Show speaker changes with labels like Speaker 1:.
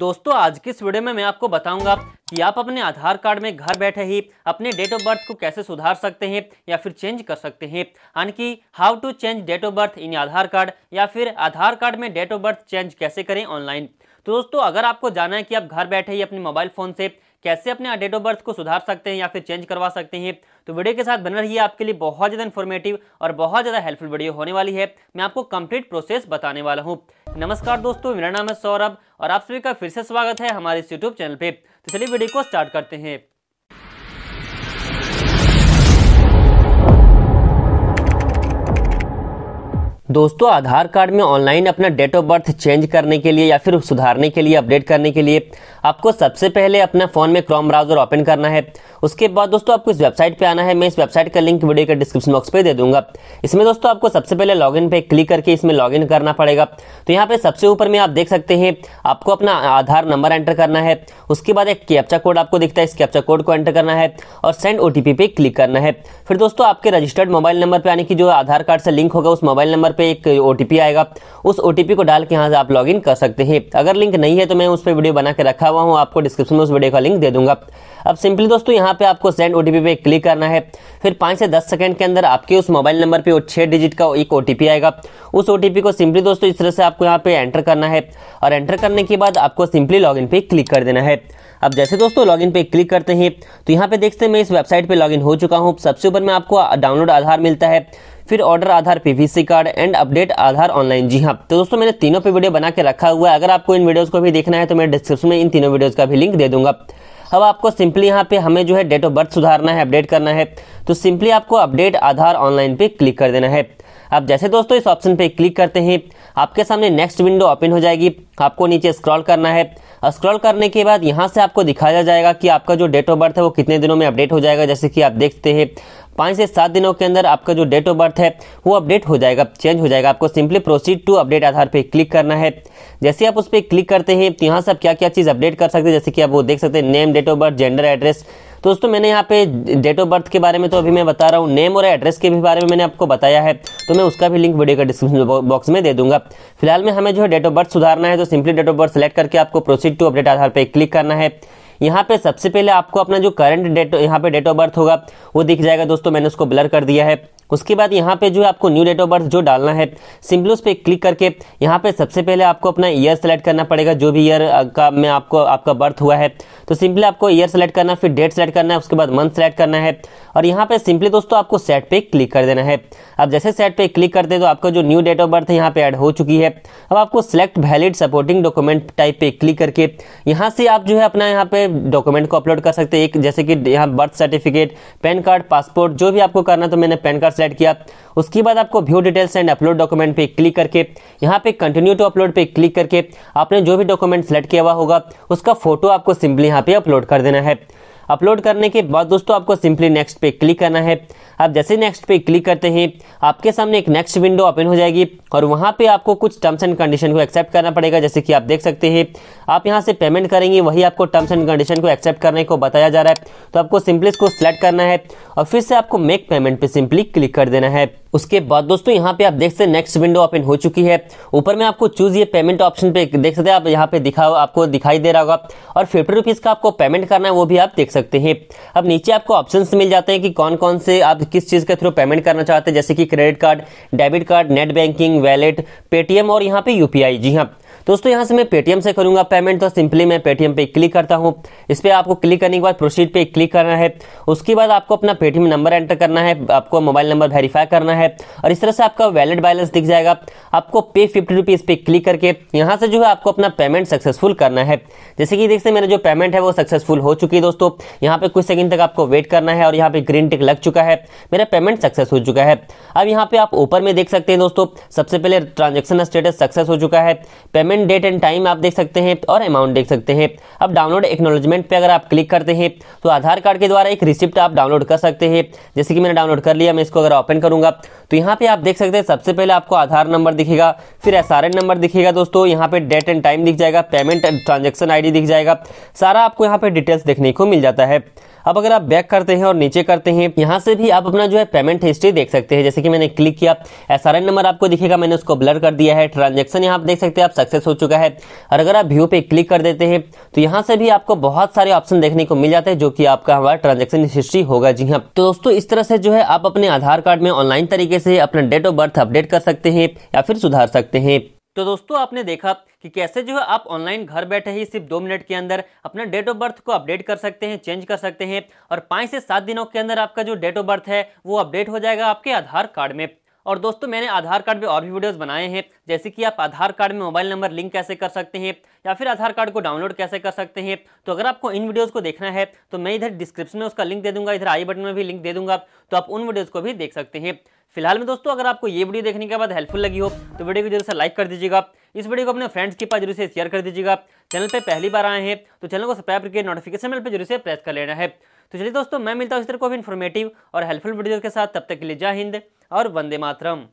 Speaker 1: दोस्तों आज की इस वीडियो में मैं आपको बताऊंगा कि आप अपने आधार कार्ड में घर बैठे ही अपने डेट ऑफ बर्थ को कैसे सुधार सकते हैं या फिर चेंज कर सकते हैं यानी कि how to change date of birth in Aadhaar card या फिर आधार कार्ड में डेट ऑफ बर्थ चेंज कैसे करें ऑनलाइन तो दोस्तों अगर आपको जाना है कि आप घर बैठे ही अपने मोबाइल फ़ोन से कैसे अपने डेट ऑफ बर्थ को सुधार सकते हैं या फिर चेंज करवा सकते हैं तो वीडियो के साथ बन रही है आपके लिए बहुत ज़्यादा इन्फॉर्मेटिव और बहुत ज़्यादा हेल्पफुल वीडियो होने वाली है मैं आपको कंप्लीट प्रोसेस बताने वाला हूँ नमस्कार दोस्तों मेरा नाम है सौरभ और आप सभी का फिर से स्वागत है हमारे इस यूट्यूब चैनल पे तो चलिए वीडियो को स्टार्ट करते हैं दोस्तों आधार कार्ड में ऑनलाइन अपना डेट ऑफ बर्थ चेंज करने के लिए या फिर सुधारने के लिए अपडेट करने के लिए आपको सबसे पहले अपना फ़ोन में क्रोम ब्राउज़र ओपन करना है उसके बाद दोस्तों आपको इस वेबसाइट पे आना है मैं इस वेबसाइट का लिंक वीडियो के डिस्क्रिप्शन बॉक्स पे दे दूंगा इसमें दोस्तों आपको सबसे पहले लॉग पे क्लिक करके इसमें लॉग करना पड़ेगा तो यहाँ पे सबसे ऊपर में आप देख सकते हैं आपको अपना आधार नंबर एंटर करना है उसके बाद एक कैप्चा कोड आपको दिखता है इस कैप्चा कोड को एंटर करना है और सेंड ओ पे क्लिक करना है फिर दोस्तों आपके रजिस्टर्ड मोबाइल नंबर पर यानी कि जो आधार कार्ड से लिंक होगा उस मोबाइल नंबर पर पे एक ओ आएगा उस ओ को डाल के यहाँ से आप लॉगिन कर सकते हैं अगर लिंक नहीं है तो मैं उस पर वीडियो बना के रखा हुआ हूँ आपको डिस्क्रिप्शन में उस वीडियो का लिंक दे दूंगा अब सिंपली दोस्तों यहाँ पे आपको सेंड ओ पे क्लिक करना है फिर पाँच से दस सेकंड के अंदर आपके उस मोबाइल नंबर पे छः डिजिट का एक ओ आएगा उस ओ को सिंपली दोस्तों इस तरह से आपको यहाँ पे एंटर करना है और एंटर करने के बाद आपको सिंपली लॉग पे क्लिक कर देना है अब जैसे दोस्तों लॉगिन पे क्लिक करते हैं तो यहाँ पे देखते हैं मैं इस वेबसाइट पे लॉगिन हो चुका हूँ सबसे ऊपर में आपको डाउनलोड आधार मिलता है फिर order Aadhaar PVC card and update Aadhaar online जी हाँ तो दोस्तों मैंने तीनों पे वीडियो बना के रखा हुआ है अगर आपको इन वीडियोस को भी देखना है तो मैं डिस्क्रिप्शन में इन तीनों वीडियोस का भी लिंक दे दूंगा अब आपको सिंपली यहाँ पे हमें जो है डेट ऑफ बर्थ सुधारना है अपडेट करना है तो सिंपली आपको अपडेट आधार ऑनलाइन पे क्लिक कर देना है अब जैसे दोस्तों इस ऑप्शन पे क्लिक करते हैं आपके सामने नेक्स्ट विंडो ओपन हो जाएगी आपको नीचे स्क्रॉल करना है स्क्रॉल करने के बाद यहाँ से आपको दिखाया जाएगा कि आपका जो डेट ऑफ बर्थ है वो कितने दिनों में अपडेट हो जाएगा जैसे कि आप देखते हैं पाँच से सात दिनों के अंदर आपका जो डेट ऑफ बर्थ है वो अपडेट हो जाएगा चेंज हो जाएगा आपको simply proceed to update Aadhaar पर क्लिक करना है जैसे आप उस पर क्लिक करते हैं तो यहाँ से आप क्या क्या चीज़ अपडेट कर सकते हैं जैसे कि आप वो देख सकते हैं name date of birth gender address तो दोस्तों मैंने यहाँ पे डेट ऑफ बर्थ के बारे में तो अभी मैं बता रहा हूँ नेम और एड्रेस के भी बारे में मैंने आपको बताया है तो मैं उसका भी लिंक वीडियो का डिस्क्रिप्शन बॉक्स में दे दूंगा फिलहाल में हमें जो है डेट ऑफ बर्थ सुधारना है तो simply date of birth select करके आपको प्रोसीड टू अपडेट आधार पर क्लिक करना है यहाँ पे सबसे पहले आपको अपना जो करंट डेट यहाँ पे डेट ऑफ बर्थ होगा वो दिख जाएगा दोस्तों मैंने उसको ब्लर कर दिया है उसके बाद यहाँ पे जो है आपको न्यू डेट ऑफ बर्थ जो डालना है सिंपल उस पर क्लिक करके यहाँ पे सबसे पहले आपको अपना ईयर सेलेक्ट करना पड़ेगा जो भी ईयर का में आपको आपका बर्थ हुआ है तो सिंपली आपको ईयर सेलेक्ट करना फिर डेट सेलेक्ट करना है उसके बाद मंथ सेलेक्ट करना है और यहाँ पे सिंपली दोस्तों आपको सेट पे क्लिक कर देना है अब जैसे सेट पे क्लिक करते तो आपका जो न्यू डेट ऑफ बर्थ है यहाँ पे ऐड हो चुकी है अब आपको select valid supporting document type पे क्लिक करके यहाँ से आप जो है अपना यहाँ पे डॉक्यूमेंट को अपलोड कर सकते हैं एक जैसे कि यहाँ birth certificate PAN card passport जो भी आपको करना है तो मैंने पैन कार्ड सेलेक्ट किया उसके बाद आपको view details and upload document पे क्लिक करके यहाँ पे कंटिन्यू टू अपलोड पे क्लिक करके आपने जो भी डॉक्यूमेंट सेलेक्ट किया हुआ होगा उसका फोटो आपको सिंपली यहाँ पे अपलोड कर देना है अपलोड करने के बाद दोस्तों आपको सिंपली नेक्स्ट पे क्लिक करना है आप जैसे नेक्स्ट पे क्लिक करते हैं आपके सामने एक नेक्स्ट विंडो ओपन हो जाएगी और वहाँ पे आपको कुछ टर्म्स एंड कंडीशन को एक्सेप्ट करना पड़ेगा जैसे कि आप देख सकते हैं आप यहाँ से पेमेंट करेंगे वही आपको टर्म्स एंड कंडीशन को एक्सेप्ट करने को बताया जा रहा है तो आपको सिंपली इसको सिलेक्ट करना है और फिर से आपको मेक पेमेंट पे सिंपली क्लिक कर देना है उसके बाद दोस्तों यहाँ पे आप देख सकते हैं नेक्स्ट विंडो ओपन हो चुकी है ऊपर में आपको चूज ये पेमेंट ऑप्शन पे देख सकते हैं आप यहाँ पे दिखा आपको दिखाई दे रहा होगा और फिफ्टी रुपीज़ का आपको पेमेंट करना है वो भी आप देख सकते हैं अब नीचे आपको ऑप्शन मिल जाते हैं कि कौन कौन से आप किस चीज़ के थ्रू पेमेंट करना चाहते हैं जैसे कि credit card debit card net banking wallet Paytm और यहाँ पे यूपीआई जी हाँ दोस्तों यहाँ से मैं पेटीएम से करूंगा पेमेंट तो सिंपली मैं पेटीएम पे क्लिक करता हूँ इस पर आपको क्लिक करने के बाद प्रोसीड पे क्लिक करना है उसके बाद आपको अपना पेटीएम नंबर एंटर करना है आपको मोबाइल नंबर वेरीफाई करना है और इस तरह से आपका वैलेट बैलेंस दिख जाएगा आपको पे फिफ्टी रुपीज़ पे क्लिक करके यहाँ से जो है आपको अपना पेमेंट सक्सेसफुल करना है जैसे कि देखते मेरा जो पेमेंट है वो सक्सेसफुल हो चुकी है दोस्तों यहाँ पे कुछ सेकंड तक आपको वेट करना है और यहाँ पे ग्रीन टिक लग चुका है मेरा पेमेंट सक्सेस हो चुका है अब यहाँ पे आप ऊपर में देख सकते हैं दोस्तों सबसे पहले ट्रांजेक्शन स्टेटस सक्सेस हो चुका है payment payment date and time आप देख सकते हैं और अमाउंट देख सकते हैं अब डाउनलोड एक्नोलॉजमेंट पे अगर आप क्लिक करते हैं तो आधार कार्ड के द्वारा एक रिसिप्ट आप डाउनलोड कर सकते हैं जैसे कि मैंने डाउनलोड कर लिया मैं इसको अगर ओपन करूंगा तो यहाँ पे आप देख सकते हैं सबसे पहले आपको आधार नंबर दिखेगा फिर एस नंबर दिखेगा दोस्तों यहाँ पे डेट एंड टाइम दिख जाएगा पेमेंट एंड ट्रांजेक्शन आई दिख जाएगा सारा आपको यहाँ पे डिटेल्स देखने को मिल जाता है अब अगर आप बैक करते हैं और नीचे करते हैं यहाँ से भी आप अपना जो है पेमेंट हिस्ट्री देख सकते हैं जैसे कि मैंने क्लिक किया एस नंबर आपको दिखेगा मैंने उसको ब्लर कर दिया है ट्रांजेक्शन यहाँ आप देख सकते हैं आप सक्सेस सक्सेस हो चुका है और अगर आप व्यू पे क्लिक कर देते हैं तो यहाँ से भी आपको बहुत सारे ऑप्शन देखने को मिल जाते हैं जो कि आपका हमारा ट्रांजेक्शन हिस्ट्री होगा जी हाँ तो दोस्तों इस तरह से जो है आप अपने आधार कार्ड में ऑनलाइन तरीके से अपना डेट ऑफ बर्थ अपडेट कर सकते हैं या फिर सुधार सकते हैं तो दोस्तों आपने देखा कि कैसे जो है आप ऑनलाइन घर बैठे ही सिर्फ दो मिनट के अंदर अपना डेट ऑफ बर्थ को अपडेट कर सकते हैं चेंज कर सकते हैं और पाँच से सात दिनों के अंदर आपका जो डेट ऑफ बर्थ है वो अपडेट हो जाएगा आपके आधार कार्ड में और दोस्तों मैंने आधार कार्ड पे और भी वीडियोस बनाए हैं जैसे कि आप आधार कार्ड में मोबाइल नंबर लिंक कैसे कर सकते हैं या फिर आधार कार्ड को डाउनलोड कैसे कर सकते हैं तो अगर आपको इन वीडियोस को देखना है तो मैं इधर डिस्क्रिप्शन में उसका लिंक दे दूंगा इधर आई बटन में भी लिंक दे दूंगा तो आप उन वीडियोज़ को भी देख सकते हैं फिलहाल में दोस्तों अगर आपको ये वीडियो देखने के बाद हेल्पफुल लगी हो तो वीडियो को जरूर से लाइक कर दीजिएगा इस वीडियो को अपने फ्रेंड्स के पास जरूर से शेयर कर दीजिएगा चैनल पर पहली बार आए हैं तो चैनल को सब्सक्राइब करके नोटिफिकेशन बेल पर जरूर से प्रेस कर लेना है तो चलिए दोस्तों मैं मिलता हूँ इस तरह को भी इन्फॉर्मेटिव और हेल्पफुल वीडियो के साथ तब तक के लिए जय हिंद और वंदे मातरम